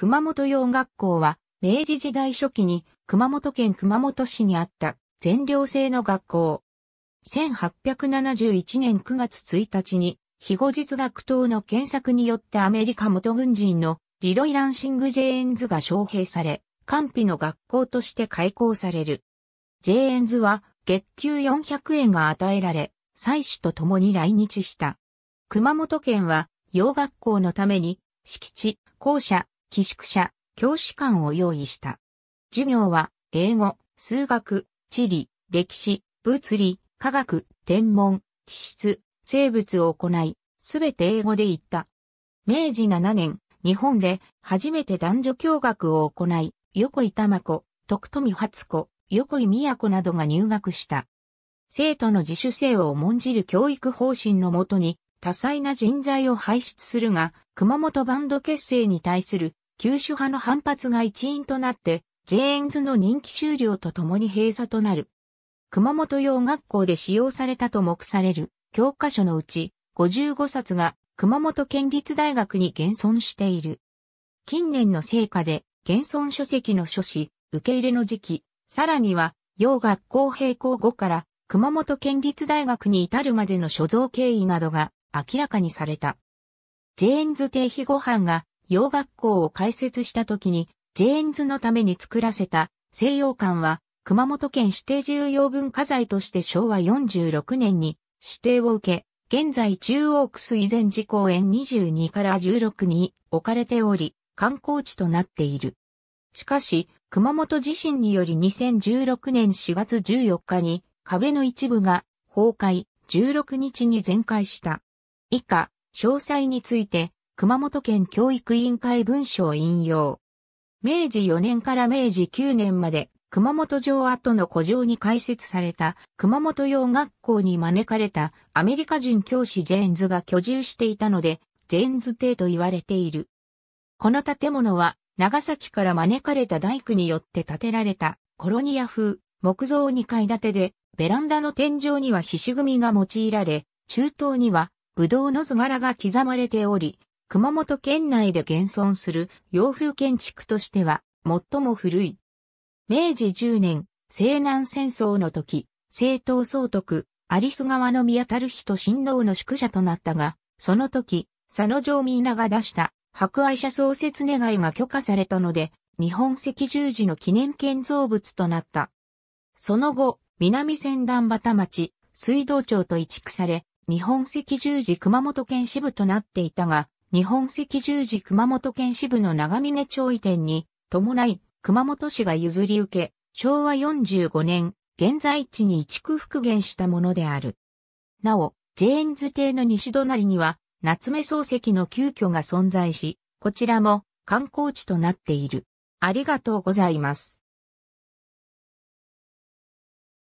熊本洋学校は、明治時代初期に熊本県熊本市にあった全寮制の学校。1871年9月1日に、非後日学等の検索によってアメリカ元軍人のリロイ・ランシング・ジェーンズが招聘され、官費の学校として開校される。ジェーンズは月給400円が与えられ、妻子と共に来日した。熊本県は、洋学校のために、敷地、校舎、寄宿舎、教師館を用意した。授業は、英語、数学、地理、歴史、物理、科学、天文、地質、生物を行い、すべて英語で言った。明治7年、日本で初めて男女共学を行い、横井玉子、徳富初子、横井宮子などが入学した。生徒の自主性を重んじる教育方針のもとに、多彩な人材を輩出するが、熊本バンド結成に対する旧種派の反発が一因となって、ジェーンズの人気終了とともに閉鎖となる。熊本洋学校で使用されたと目される教科書のうち55冊が熊本県立大学に現存している。近年の成果で現存書籍の書誌、受け入れの時期、さらには洋学校閉校後から熊本県立大学に至るまでの所蔵経緯などが明らかにされた。ジェーンズ定期ご飯が洋学校を開設した時に、ジェーンズのために作らせた西洋館は、熊本県指定重要文化財として昭和46年に指定を受け、現在中央区水前寺公園22から16に置かれており、観光地となっている。しかし、熊本地震により2016年4月14日に壁の一部が崩壊、16日に全壊した。以下、詳細について熊本県教育委員会文書を引用。明治4年から明治9年まで熊本城跡の古城に開設された熊本洋学校に招かれたアメリカ人教師ジェーンズが居住していたので、ジェーンズ邸と言われている。この建物は長崎から招かれた大工によって建てられたコロニア風木造2階建てで、ベランダの天井には皮脂組が用いられ、中東にはぶどうの図柄が刻まれており、熊本県内で現存する洋風建築としては最も古い。明治10年、西南戦争の時、西東総督、有栖川の宮樽人親王の宿舎となったが、その時、佐野城皆が出した博愛者創設願いが許可されたので、日本赤十字の記念建造物となった。その後、南千段畑町、水道町と移築され、日本赤十字熊本県支部となっていたが、日本赤十字熊本県支部の長峰町移転に伴い熊本市が譲り受け、昭和45年、現在地に移築復元したものである。なお、ジェーンズ邸の西隣には、夏目漱石の旧居が存在し、こちらも観光地となっている。ありがとうございます。